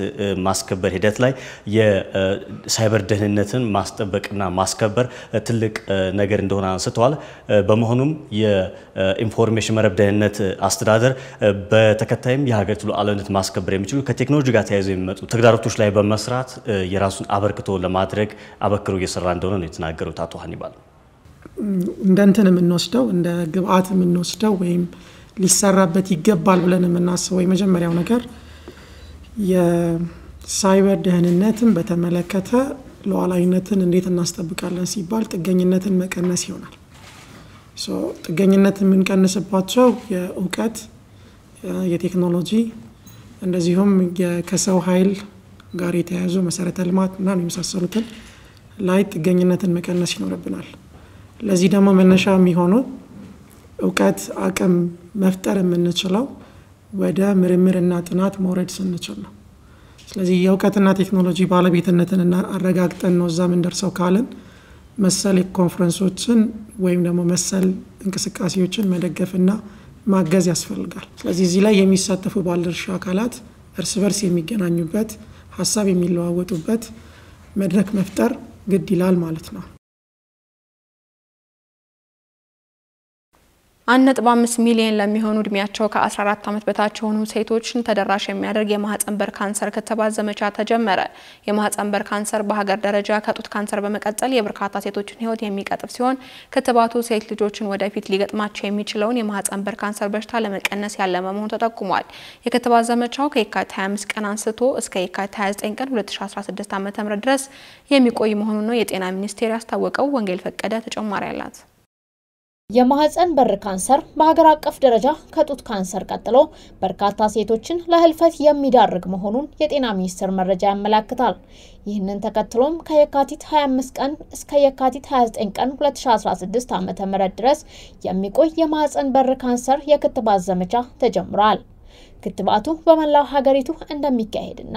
ማስከበር ሂደት ላይ የሳይበር ደህንነትን ማስጠበቅና ማስከበር ትልቅ ነገር እንደሆነ አንስተዋል። በመሆኑም የኢንፎርሜሽን መረብ ደህንነት አስተዳደር በተከታይም የሀገሪቱ ሉዓላዊነት ማስከበር የሚችሉ ከቴክኖሎጂ ጋር ተያይዘው የሚመጡ ተግዳሮቶች ላይ በመስራት የራሱን አበርክቶ ለማድረግ አበክሮ እየሰራ እንደሆነ ነው የተናገሩት አቶ ሀኒባል። እንደንትን የምንወስደው እንደ ግብአት የምንወስደው ወይም ሊሰራበት ይገባል ብለን የምናስበው የመጀመሪያው ነገር የሳይበር ደህንነትን በተመለከተ ለዋላዊነትን እንዴት እናስጠብቃለን ሲባል ጥገኝነትን መቀነስ ይሆናል። ጥገኝነት የምንቀንስባቸው የእውቀት፣ የቴክኖሎጂ እንደዚሁም ከሰው ኃይል ጋር የተያያዙ መሰረተ ልማት እና የመሳሰሉትን ላይ ጥገኝነትን መቀነስ ይኖርብናል። ለዚህ ደግሞ መነሻ የሚሆኑት እውቀት አቅም መፍጠር የምንችለው ወደ ምርምርና ጥናት መውረድ ስንችል ነው። ስለዚህ የእውቀትና ቴክኖሎጂ ባለቤትነትን አረጋግጠን ነው እዛ ምንደርሰው ካልን መሰል ኮንፈረንሶችን ወይም ደግሞ መሰል እንቅስቃሴዎችን መደገፍና ማገዝ ያስፈልጋል። ስለዚህ እዚህ ላይ የሚሳተፉ ባለድርሻ አካላት እርስ በርስ የሚገናኙበት ሀሳብ የሚለዋወጡበት መድረክ መፍጠር ግድ ይላል ማለት ነው። 1.5 ሚሊዮን ለሚሆኑ እድሜያቸው ከ14 ዓመት በታች የሆኑ ሴቶችን ተደራሽ የሚያደርግ የማህፀን በር ካንሰር ክትባት ዘመቻ ተጀመረ። የማህፀን በር ካንሰር በሀገር ደረጃ ከጡት ካንሰር በመቀጠል የበርካታ ሴቶችን ህይወት የሚቀጥፍ ሲሆን ክትባቱ ሴት ልጆችን ወደፊት ሊገጥማቸው የሚችለውን የማህፀን በር ካንሰር በሽታ ለመቀነስ ያለመ መሆኑ ተጠቁሟል። የክትባት ዘመቻው ከየካቲት 25 ቀን አንስቶ እስከ የካቲት 29 ቀን 2016 ዓ.ም ድረስ የሚቆይ መሆኑን ነው የጤና ሚኒስቴር ያስታወቀው። ወንጌል ፈቀደ ተጨማሪ አላት። የማህፀን በር ካንሰር በሀገር አቀፍ ደረጃ ከጡት ካንሰር ቀጥሎ በርካታ ሴቶችን ለህልፈት የሚዳርግ መሆኑን የጤና ሚኒስቴር መረጃ ያመላክታል። ይህንን ተከትሎም ከየካቲት 25 ቀን እስከ የካቲት 29 ቀን 2016 ዓ.ም ድረስ የሚቆይ የማህፀን በር ካንሰር የክትባት ዘመቻ ተጀምሯል። ክትባቱ በመላው ሀገሪቱ እንደሚካሄድና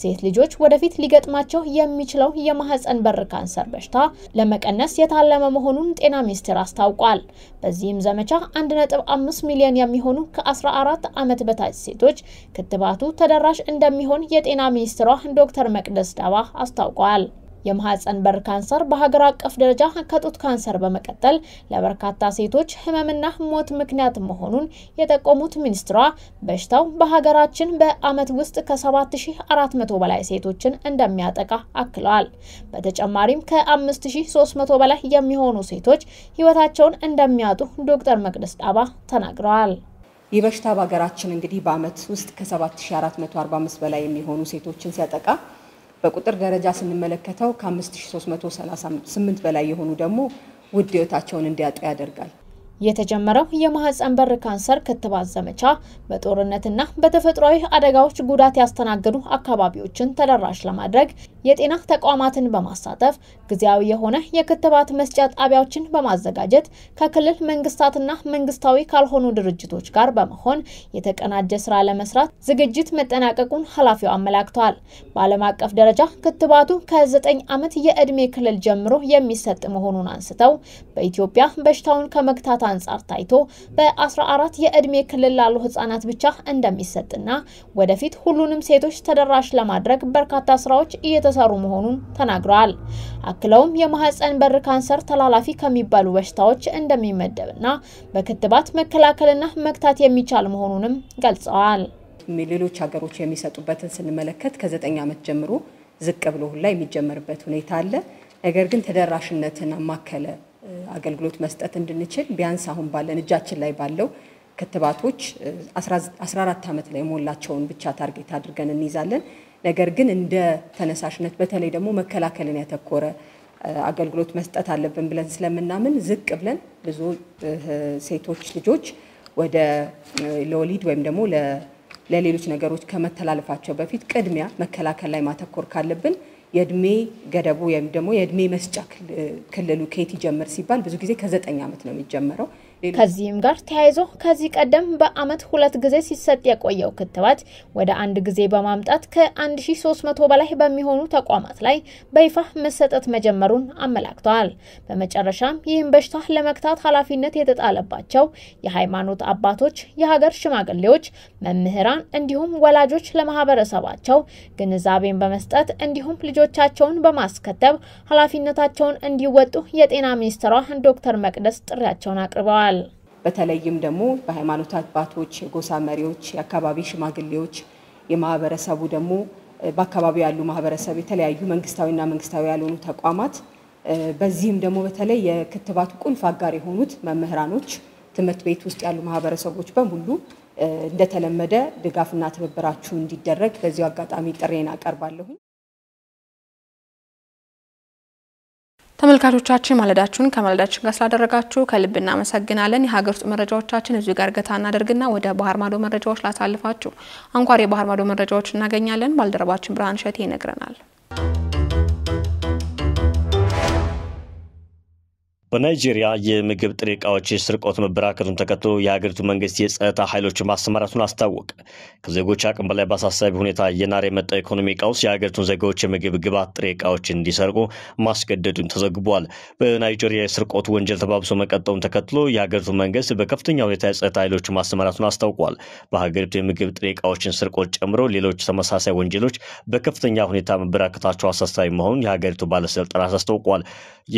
ሴት ልጆች ወደፊት ሊገጥማቸው የሚችለው የማህፀን በር ካንሰር በሽታ ለመቀነስ የታለመ መሆኑን ጤና ሚኒስቴር አስታውቋል። በዚህም ዘመቻ 1.5 ሚሊዮን የሚሆኑ ከ14 ዓመት በታች ሴቶች ክትባቱ ተደራሽ እንደሚሆን የጤና ሚኒስትሯ ዶክተር መቅደስ ዳባ አስታውቀዋል። የማህፀን በር ካንሰር በሀገር አቀፍ ደረጃ ከጡት ካንሰር በመቀጠል ለበርካታ ሴቶች ህመምና ሞት ምክንያት መሆኑን የጠቆሙት ሚኒስትሯ በሽታው በሀገራችን በአመት ውስጥ ከ7400 በላይ ሴቶችን እንደሚያጠቃ አክለዋል። በተጨማሪም ከ5300 በላይ የሚሆኑ ሴቶች ህይወታቸውን እንደሚያጡ ዶክተር መቅደስ ዳባ ተናግረዋል። ይህ በሽታ በሀገራችን እንግዲህ በአመት ውስጥ ከ7445 በላይ የሚሆኑ ሴቶችን ሲያጠቃ በቁጥር ደረጃ ስንመለከተው ከ5338 በላይ የሆኑ ደግሞ ውድ እንዲያጡ ያደርጋል። የተጀመረው የማህፀን በር ካንሰር ክትባት ዘመቻ በጦርነትና በተፈጥሯዊ አደጋዎች ጉዳት ያስተናገዱ አካባቢዎችን ተደራሽ ለማድረግ የጤና ተቋማትን በማሳተፍ ጊዜያዊ የሆነ የክትባት መስጫ ጣቢያዎችን በማዘጋጀት ከክልል መንግስታትና መንግስታዊ ካልሆኑ ድርጅቶች ጋር በመሆን የተቀናጀ ስራ ለመስራት ዝግጅት መጠናቀቁን ኃላፊው አመላክተዋል። በዓለም አቀፍ ደረጃ ክትባቱ ከ9 ዓመት የዕድሜ ክልል ጀምሮ የሚሰጥ መሆኑን አንስተው በኢትዮጵያ በሽታውን ከመግታት አንጻር ታይቶ በ14 የዕድሜ ክልል ላሉ ህጻናት ብቻ እንደሚሰጥና ወደፊት ሁሉንም ሴቶች ተደራሽ ለማድረግ በርካታ ስራዎች እየተ እየተሰሩ መሆኑን ተናግረዋል። አክለውም የማህፀን በር ካንሰር ተላላፊ ከሚባሉ በሽታዎች እንደሚመደብና በክትባት መከላከልና መግታት የሚቻል መሆኑንም ገልጸዋል። ሌሎች ሀገሮች የሚሰጡበትን ስንመለከት ከዘጠኝ ዓመት ጀምሮ ዝቅ ብሎ ሁላ የሚጀመርበት ሁኔታ አለ። ነገር ግን ተደራሽነትን አማከለ አገልግሎት መስጠት እንድንችል ቢያንስ አሁን ባለን እጃችን ላይ ባለው ክትባቶች 14 ዓመት ላይ ሞላቸውን ብቻ ታርጌት አድርገን እንይዛለን። ነገር ግን እንደ ተነሳሽነት በተለይ ደግሞ መከላከልን ያተኮረ አገልግሎት መስጠት አለብን ብለን ስለምናምን ዝቅ ብለን ብዙ ሴቶች ልጆች ወደ ለወሊድ ወይም ደግሞ ለሌሎች ነገሮች ከመተላለፋቸው በፊት ቅድሚያ መከላከል ላይ ማተኮር ካለብን የእድሜ ገደቡ ወይም ደግሞ የእድሜ መስጫ ክልሉ ከየት ይጀምር ሲባል ብዙ ጊዜ ከዘጠኝ ዓመት ነው የሚጀመረው። ከዚህም ጋር ተያይዞ ከዚህ ቀደም በአመት ሁለት ጊዜ ሲሰጥ የቆየው ክትባት ወደ አንድ ጊዜ በማምጣት ከ1300 በላይ በሚሆኑ ተቋማት ላይ በይፋ መሰጠት መጀመሩን አመላክተዋል። በመጨረሻም ይህም በሽታ ለመግታት ኃላፊነት የተጣለባቸው የሃይማኖት አባቶች፣ የሀገር ሽማግሌዎች፣ መምህራን እንዲሁም ወላጆች ለማህበረሰባቸው ግንዛቤን በመስጠት እንዲሁም ልጆቻቸውን በማስከተብ ኃላፊነታቸውን እንዲወጡ የጤና ሚኒስትሯ ዶክተር መቅደስ ጥሪያቸውን አቅርበዋል። ይገኛል። በተለይም ደግሞ በሃይማኖት አባቶች፣ የጎሳ መሪዎች፣ የአካባቢ ሽማግሌዎች፣ የማህበረሰቡ ደግሞ በአካባቢው ያሉ ማህበረሰብ፣ የተለያዩ መንግስታዊና መንግስታዊ ያልሆኑ ተቋማት በዚህም ደግሞ በተለይ የክትባቱ ቁልፍ አጋር የሆኑት መምህራኖች፣ ትምህርት ቤት ውስጥ ያሉ ማህበረሰቦች በሙሉ እንደተለመደ ድጋፍና ትብብራችሁ እንዲደረግ በዚሁ አጋጣሚ ጥሬን አቀርባለሁ። ተመልካቾቻችን ማለዳችሁን ከማለዳችን ጋር ስላደረጋችሁ ከልብ እናመሰግናለን። የሀገር ውስጥ መረጃዎቻችን እዚሁ ጋር ገታ እናደርግና ወደ ባህር ማዶ መረጃዎች ላሳልፋችሁ። አንኳር የባህር ማዶ መረጃዎች እናገኛለን። ባልደረባችን ብርሃን ሸቴ ይነግረናል። በናይጄሪያ የምግብ ጥሬ እቃዎች ስርቆት መበራከቱን ተከትሎ የሀገሪቱ መንግስት የጸጥታ ኃይሎችን ማሰማራቱን አስታወቀ። ከዜጎች አቅም በላይ በአሳሳቢ ሁኔታ እየናረ የመጣው ኢኮኖሚ ቀውስ የሀገሪቱን ዜጋዎች የምግብ ግብዓት ጥሬ እቃዎች እንዲሰርቁ ማስገደዱን ተዘግቧል። በናይጄሪያ የስርቆቱ ወንጀል ተባብሶ መቀጠሉን ተከትሎ የሀገሪቱ መንግስት በከፍተኛ ሁኔታ የጸጥታ ኃይሎችን ማሰማራቱን አስታውቋል። በሀገሪቱ የምግብ ጥሬ እቃዎችን ስርቆት ጨምሮ ሌሎች ተመሳሳይ ወንጀሎች በከፍተኛ ሁኔታ መበራከታቸው አሳሳቢ መሆኑን የሀገሪቱ ባለስልጣናት አስታውቋል።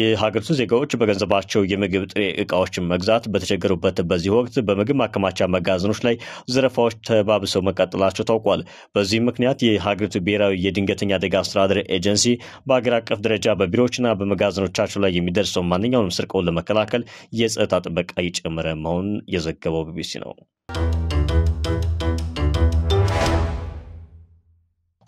የሀገሪቱ ዜጋዎች በገንዘብ ገንዘባቸው የምግብ ጥሬ እቃዎችን መግዛት በተቸገሩበት በዚህ ወቅት በምግብ ማከማቻ መጋዘኖች ላይ ዘረፋዎች ተባብሰው መቀጠላቸው ታውቋል። በዚህ ምክንያት የሀገሪቱ ብሔራዊ የድንገተኛ አደጋ አስተዳደር ኤጀንሲ በአገር አቀፍ ደረጃ በቢሮዎችና በመጋዘኖቻቸው ላይ የሚደርሰው ማንኛውንም ስርቀውን ለመከላከል የጸጥታ ጥበቃ እየጨመረ መሆኑን የዘገበው ቢቢሲ ነው።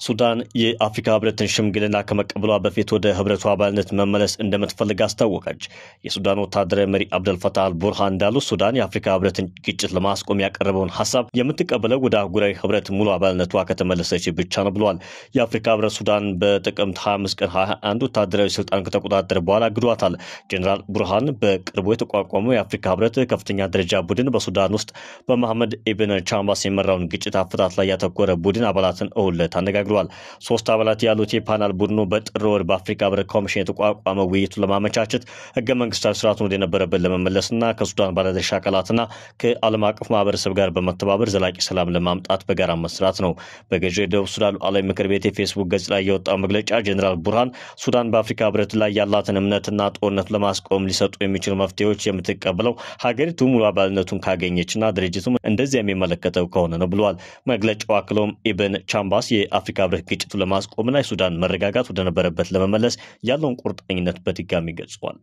ሱዳን የአፍሪካ ህብረትን ሽምግልና ከመቀበሏ በፊት ወደ ህብረቱ አባልነት መመለስ እንደምትፈልግ አስታወቀች። የሱዳን ወታደራዊ መሪ አብደልፈታህ አልቡርሃን እንዳሉ ሱዳን የአፍሪካ ህብረትን ግጭት ለማስቆም ያቀረበውን ሀሳብ የምትቀበለው ወደ አህጉራዊ ህብረት ሙሉ አባልነቷ ከተመለሰች ብቻ ነው ብለዋል። የአፍሪካ ህብረት ሱዳን በጥቅምት 25 ቀን 21 ወታደራዊ ስልጣን ከተቆጣጠረ በኋላ ግዷታል። ጀኔራል ቡርሃን በቅርቡ የተቋቋመው የአፍሪካ ህብረት ከፍተኛ ደረጃ ቡድን በሱዳን ውስጥ በመሐመድ ኢብን ቻምባስ የመራውን ግጭት አፈታት ላይ ያተኮረ ቡድን አባላትን እሁድ ዕለት አነጋግሯል። ብሏል። ሶስት አባላት ያሉት የፓናል ቡድኑ በጥር ወር በአፍሪካ ህብረት ኮሚሽን የተቋቋመ ውይይቱን ለማመቻቸት ህገ መንግስታዊ ስርዓቱን ወደነበረበት ለመመለስና ከሱዳን ባለድርሻ አካላትና ከዓለም አቀፍ ማህበረሰብ ጋር በመተባበር ዘላቂ ሰላም ለማምጣት በጋራ መስራት ነው። በገዢ የደቡብ ሱዳን ሉዓላዊ ምክር ቤት የፌስቡክ ገጽ ላይ የወጣው መግለጫ ጀኔራል ቡርሃን ሱዳን በአፍሪካ ህብረት ላይ ያላትን እምነትና ጦርነት ለማስቆም ሊሰጡ የሚችሉ መፍትሄዎች የምትቀበለው ሀገሪቱ ሙሉ አባልነቱን ካገኘችና ድርጅቱም እንደዚያ የሚመለከተው ከሆነ ነው ብለዋል። መግለጫው አክሎም ኢብን ቻምባስ የአፍሪካ የአፍሪካ ህብረት ግጭቱ ለማስቆምና የሱዳን መረጋጋት ወደነበረበት ለመመለስ ያለውን ቁርጠኝነት በድጋሚ ገልጸዋል።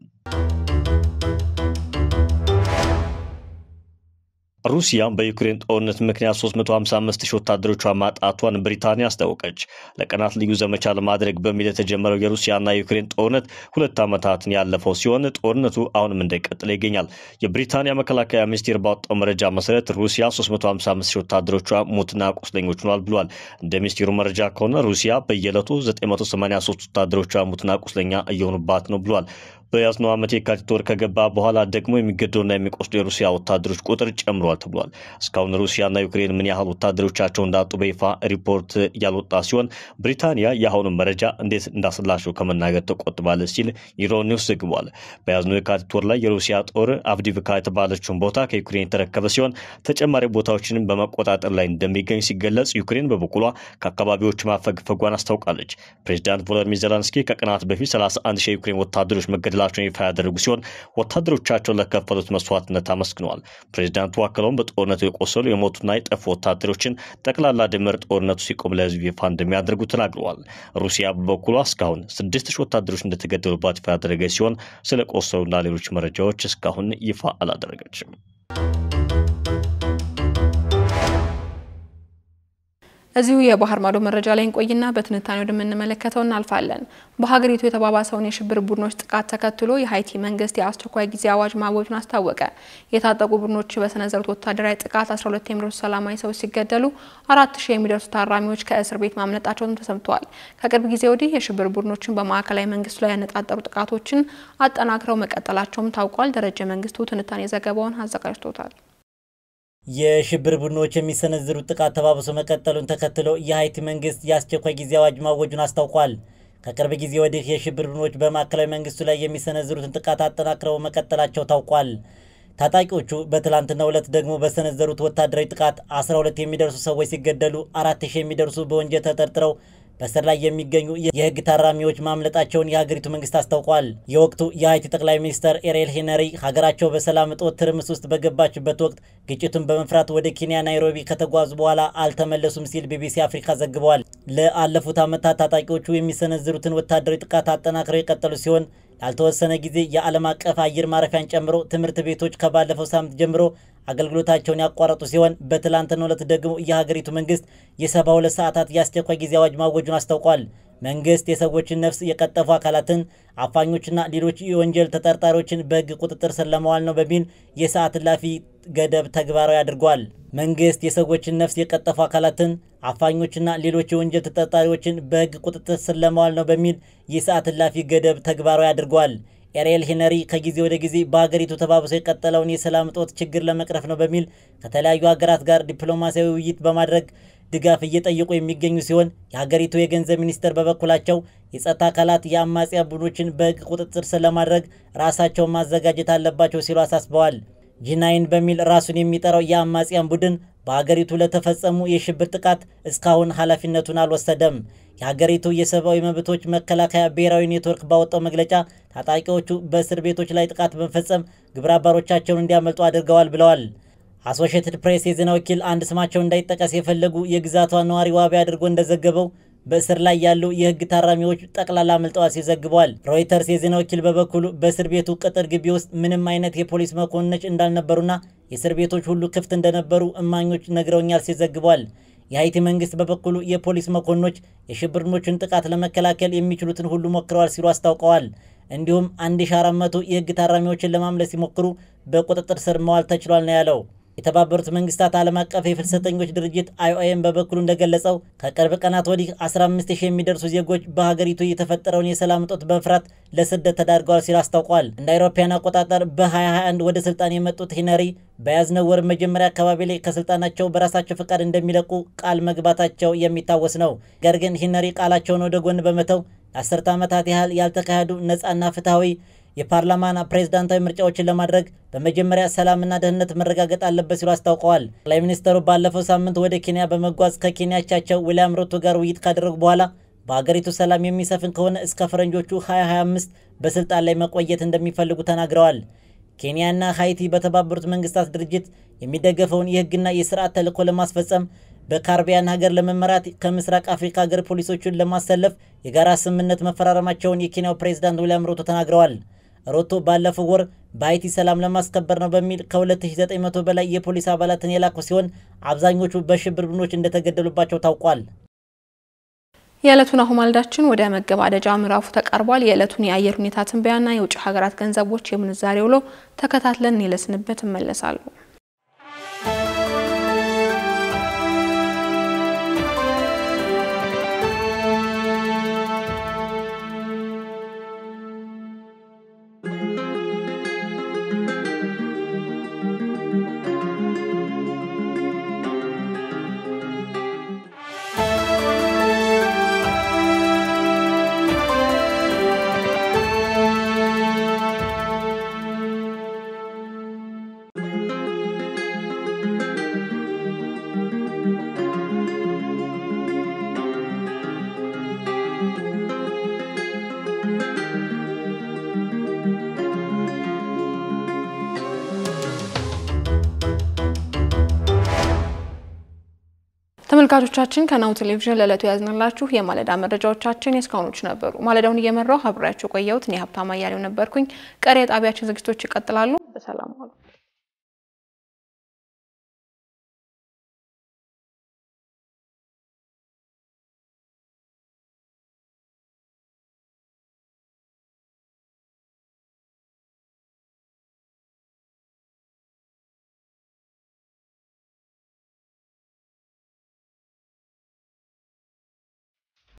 ሩሲያም በዩክሬን ጦርነት ምክንያት 355 ሺህ ወታደሮቿ ማጣቷን ብሪታንያ አስታወቀች። ለቀናት ልዩ ዘመቻ ለማድረግ በሚል የተጀመረው የሩሲያና የዩክሬን ጦርነት ሁለት ዓመታትን ያለፈው ሲሆን ጦርነቱ አሁንም እንደቀጠለ ይገኛል። የብሪታንያ መከላከያ ሚኒስቴር ባወጣው መረጃ መሰረት ሩሲያ 355 ሺህ ወታደሮቿ ሞትና ቁስለኞች ሆኗል ብሏል። እንደ ሚኒስቴሩ መረጃ ከሆነ ሩሲያ በየዕለቱ 983 ወታደሮቿ ሞትና ቁስለኛ እየሆኑባት ነው ብሏል። በያዝነው ዓመት የካቲት ወር ከገባ በኋላ ደግሞ የሚገደሉና የሚቆስሉ የሩሲያ ወታደሮች ቁጥር ጨምሯል ተብሏል። እስካሁን ሩሲያና ዩክሬን ምን ያህል ወታደሮቻቸው እንዳጡ በይፋ ሪፖርት ያልወጣ ሲሆን ብሪታንያ የአሁኑን መረጃ እንዴት እንዳስላቸው ከመናገር ተቆጥባለች ሲል ኢሮኒውስ ዘግቧል። በያዝነው የካቲት ወር ላይ የሩሲያ ጦር አቭዲቭካ የተባለችውን ቦታ ከዩክሬን የተረከበ ሲሆን ተጨማሪ ቦታዎችን በመቆጣጠር ላይ እንደሚገኝ ሲገለጽ፣ ዩክሬን በበኩሏ ከአካባቢዎች ማፈግፈጓን አስታውቃለች። ፕሬዚዳንት ቮሎዲሚር ዘለንስኪ ከቀናት በፊት 31 ሺህ የዩክሬን ወታደሮች መገደ ድላቸውን ይፋ ያደረጉ ሲሆን ወታደሮቻቸው ለከፈሉት መስዋዕትነት አመስግነዋል። ፕሬዚዳንቱ አክለውም በጦርነቱ የቆሰሉ የሞቱና የጠፉ ወታደሮችን ጠቅላላ ድምር ጦርነቱ ሲቆም ለህዝብ ይፋ እንደሚያደርጉ ተናግረዋል። ሩሲያ በበኩሏ እስካሁን ስድስት ሺህ ወታደሮች እንደተገደሉባት ይፋ ያደረገ ሲሆን ስለ ቆሰሉና ሌሎች መረጃዎች እስካሁን ይፋ አላደረገችም። እዚሁ የባህር ማዶ መረጃ ላይ እንቆይና በትንታኔ ወደምንመለከተው እናልፋለን። በሀገሪቱ የተባባሰውን የሽብር ቡድኖች ጥቃት ተከትሎ የሀይቲ መንግስት የአስቸኳይ ጊዜ አዋጅ ማወጁን አስታወቀ። የታጠቁ ቡድኖች በሰነዘሩት ወታደራዊ ጥቃት 12 የሚደርሱ ሰላማዊ ሰዎች ሲገደሉ አራት ሺህ የሚደርሱ ታራሚዎች ከእስር ቤት ማምለጣቸውንም ተሰምተዋል። ከቅርብ ጊዜ ወዲህ የሽብር ቡድኖችን በማዕከላዊ መንግስቱ ላይ ያነጣጠሩ ጥቃቶችን አጠናክረው መቀጠላቸውም ታውቋል። ደረጀ መንግስቱ ትንታኔ ዘገባውን አዘጋጅቶታል። የሽብር ቡድኖች የሚሰነዝሩት ጥቃት ተባብሶ መቀጠሉን ተከትሎ የሀይቲ መንግስት የአስቸኳይ ጊዜ አዋጅ ማወጁን አስታውቋል። ከቅርብ ጊዜ ወዲህ የሽብር ቡድኖች በማዕከላዊ መንግስቱ ላይ የሚሰነዝሩትን ጥቃት አጠናክረው መቀጠላቸው ታውቋል። ታጣቂዎቹ በትላንትናው ዕለት ደግሞ በሰነዘሩት ወታደራዊ ጥቃት 12 የሚደርሱ ሰዎች ሲገደሉ ሺህ የሚደርሱ በወንጀል ተጠርጥረው በስር ላይ የሚገኙ የህግ ታራሚዎች ማምለጣቸውን የሀገሪቱ መንግስት አስታውቋል። የወቅቱ የሀይቲ ጠቅላይ ሚኒስተር ኤሬል ሄነሪ ሀገራቸው በሰላም እጦት ትርምስ ውስጥ በገባችበት ወቅት ግጭቱን በመፍራት ወደ ኬንያ ናይሮቢ ከተጓዙ በኋላ አልተመለሱም ሲል ቢቢሲ አፍሪካ ዘግቧል። ለአለፉት ዓመታት ታጣቂዎቹ የሚሰነዝሩትን ወታደራዊ ጥቃት አጠናክረው የቀጠሉ ሲሆን ላልተወሰነ ጊዜ የዓለም አቀፍ አየር ማረፊያን ጨምሮ ትምህርት ቤቶች ከባለፈው ሳምንት ጀምሮ አገልግሎታቸውን ያቋረጡ ሲሆን በትላንትናው ዕለት ደግሞ የሀገሪቱ መንግስት የሰባ ሁለት ሰዓታት የአስቸኳይ ጊዜ አዋጅ ማወጁን አስታውቋል። መንግስት የሰዎችን ነፍስ የቀጠፉ አካላትን፣ አፋኞችና ሌሎች የወንጀል ተጠርጣሪዎችን በህግ ቁጥጥር ስር ለማዋል ነው በሚል የሰዓት እላፊ ገደብ ተግባራዊ አድርጓል። መንግስት የሰዎችን ነፍስ የቀጠፉ አካላትን፣ አፋኞችና ሌሎች የወንጀል ተጠርጣሪዎችን በህግ ቁጥጥር ስር ለማዋል ነው በሚል የሰዓት እላፊ ገደብ ተግባራዊ አድርጓል። ኤሪኤል ሄነሪ ከጊዜ ወደ ጊዜ በሀገሪቱ ተባብሶ የቀጠለውን የሰላም እጦት ችግር ለመቅረፍ ነው በሚል ከተለያዩ ሀገራት ጋር ዲፕሎማሲያዊ ውይይት በማድረግ ድጋፍ እየጠየቁ የሚገኙ ሲሆን የሀገሪቱ የገንዘብ ሚኒስትር በበኩላቸው የጸጥታ አካላት የአማጽያ ቡድኖችን በህግ ቁጥጥር ስር ለማድረግ ራሳቸውን ማዘጋጀት አለባቸው ሲሉ አሳስበዋል። ጂናይን በሚል ራሱን የሚጠራው የአማጽያን ቡድን በሀገሪቱ ለተፈጸሙ የሽብር ጥቃት እስካሁን ኃላፊነቱን አልወሰደም። የሀገሪቱ የሰብአዊ መብቶች መከላከያ ብሔራዊ ኔትወርክ ባወጣው መግለጫ ታጣቂዎቹ በእስር ቤቶች ላይ ጥቃት በመፈጸም ግብረ አባሮቻቸውን እንዲያመልጡ አድርገዋል ብለዋል። አሶሽትድ ፕሬስ የዜና ወኪል አንድ ስማቸው እንዳይጠቀስ የፈለጉ የግዛቷ ነዋሪ ዋቢ አድርጎ እንደዘገበው በእስር ላይ ያሉ የህግ ታራሚዎች ጠቅላላ አምልጠዋል ሲል ዘግቧል። ሮይተርስ የዜና ወኪል በበኩሉ በእስር ቤቱ ቅጥር ግቢ ውስጥ ምንም አይነት የፖሊስ መኮንኖች እንዳልነበሩና የእስር ቤቶች ሁሉ ክፍት እንደነበሩ እማኞች ነግረውኛል ሲል ዘግቧል። የሀይቲ መንግስት በበኩሉ የፖሊስ መኮንኖች የሽብርኖችን ጥቃት ለመከላከል የሚችሉትን ሁሉ ሞክረዋል ሲሉ አስታውቀዋል። እንዲሁም 1400 የህግ ታራሚዎችን ለማምለስ ሲሞክሩ በቁጥጥር ስር መዋል ተችሏል ነው ያለው። የተባበሩት መንግስታት ዓለም አቀፍ የፍልሰተኞች ድርጅት አይኦኤም በበኩሉ እንደገለጸው ከቅርብ ቀናት ወዲህ 15000 የሚደርሱ ዜጎች በሀገሪቱ የተፈጠረውን የሰላም እጦት በፍርሃት ለስደት ተዳርገዋል ሲል አስታውቋል። እንደ አውሮፓውያን አቆጣጠር በ2021 ወደ ስልጣን የመጡት ሂነሪ በያዝነው ወር መጀመሪያ አካባቢ ላይ ከስልጣናቸው በራሳቸው ፈቃድ እንደሚለቁ ቃል መግባታቸው የሚታወስ ነው። ነገር ግን ሂነሪ ቃላቸውን ወደ ጎን በመተው ለአስርተ ዓመታት ያህል ያልተካሄዱ ነፃና ፍትሐዊ የፓርላማና ፕሬዝዳንታዊ ምርጫዎችን ለማድረግ በመጀመሪያ ሰላምና ደህንነት መረጋገጥ አለበት ሲሉ አስታውቀዋል። ጠቅላይ ሚኒስትሩ ባለፈው ሳምንት ወደ ኬንያ በመጓዝ ከኬንያቻቸው ዊልያም ሩቶ ጋር ውይይት ካደረጉ በኋላ በአገሪቱ ሰላም የሚሰፍን ከሆነ እስከ ፈረንጆቹ 2025 በስልጣን ላይ መቆየት እንደሚፈልጉ ተናግረዋል። ኬንያና ሃይቲ በተባበሩት መንግስታት ድርጅት የሚደገፈውን የህግና የስርዓት ተልዕኮ ለማስፈጸም በካርቢያን ሀገር ለመመራት ከምስራቅ አፍሪካ ሀገር ፖሊሶቹን ለማሰለፍ የጋራ ስምምነት መፈራረማቸውን የኬንያው ፕሬዝዳንት ዊልያም ሩቶ ተናግረዋል። ሮቶ ባለፈው ወር በሀይቲ ሰላም ለማስከበር ነው በሚል ከ2900 በላይ የፖሊስ አባላትን የላኩ ሲሆን አብዛኞቹ በሽብር ቡድኖች እንደተገደሉባቸው ታውቋል። የዕለቱን አሁን ማልዳችን ወደ መገባደጃ ምዕራፉ ተቃርቧል። የዕለቱን የአየር ሁኔታ ትንበያና የውጭ ሀገራት ገንዘቦች የምንዛሬ ውሎ ተከታትለን የለስንበት እመለሳለሁ። ተመልካቾቻችን ከናሁ ቴሌቪዥን ለዕለቱ ያዝንላችሁ የማለዳ መረጃዎቻችን የእስካሁኖች ነበሩ። ማለዳውን እየመራው አብሬያችሁ ቆየሁት። እኔ ሀብታማ እያሌው ነበርኩኝ። ቀሪ የጣቢያችን ዝግጅቶች ይቀጥላሉ።